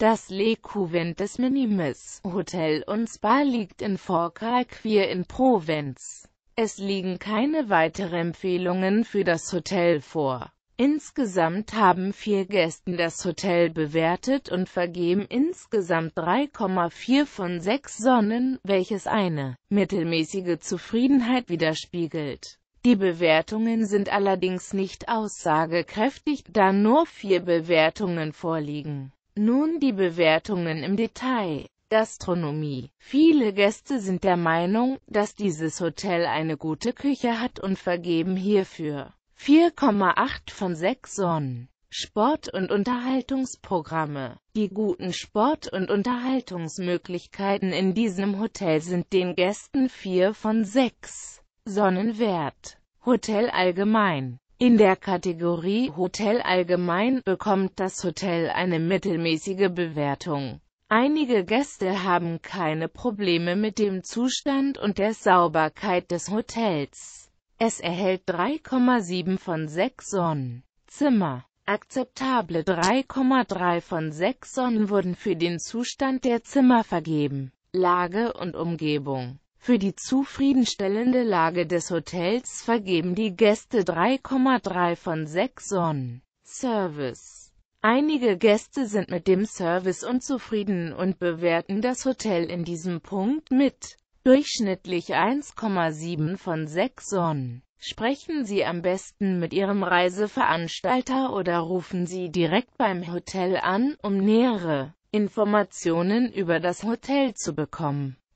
Das Le Couvent des Minimes Hotel und Spa liegt in Forcalquier in Provence. Es liegen keine weiteren Empfehlungen für das Hotel vor. Insgesamt haben vier Gästen das Hotel bewertet und vergeben insgesamt 3,4 von 6 Sonnen, welches eine mittelmäßige Zufriedenheit widerspiegelt. Die Bewertungen sind allerdings nicht aussagekräftig, da nur vier Bewertungen vorliegen. Nun die Bewertungen im Detail. Gastronomie. Viele Gäste sind der Meinung, dass dieses Hotel eine gute Küche hat und vergeben hierfür 4,8 von 6 Sonnen. Sport- und Unterhaltungsprogramme. Die guten Sport- und Unterhaltungsmöglichkeiten in diesem Hotel sind den Gästen 4 von 6 Sonnen wert. Hotel allgemein. In der Kategorie Hotel allgemein bekommt das Hotel eine mittelmäßige Bewertung. Einige Gäste haben keine Probleme mit dem Zustand und der Sauberkeit des Hotels. Es erhält 3,7 von 6 Sonnen. Zimmer. Akzeptable 3,3 von 6 Sonnen wurden für den Zustand der Zimmer vergeben. Lage und Umgebung. Für die zufriedenstellende Lage des Hotels vergeben die Gäste 3,3 von 6 Sonnen. Service Einige Gäste sind mit dem Service unzufrieden und bewerten das Hotel in diesem Punkt mit durchschnittlich 1,7 von 6 Sonnen. Sprechen Sie am besten mit Ihrem Reiseveranstalter oder rufen Sie direkt beim Hotel an, um nähere Informationen über das Hotel zu bekommen.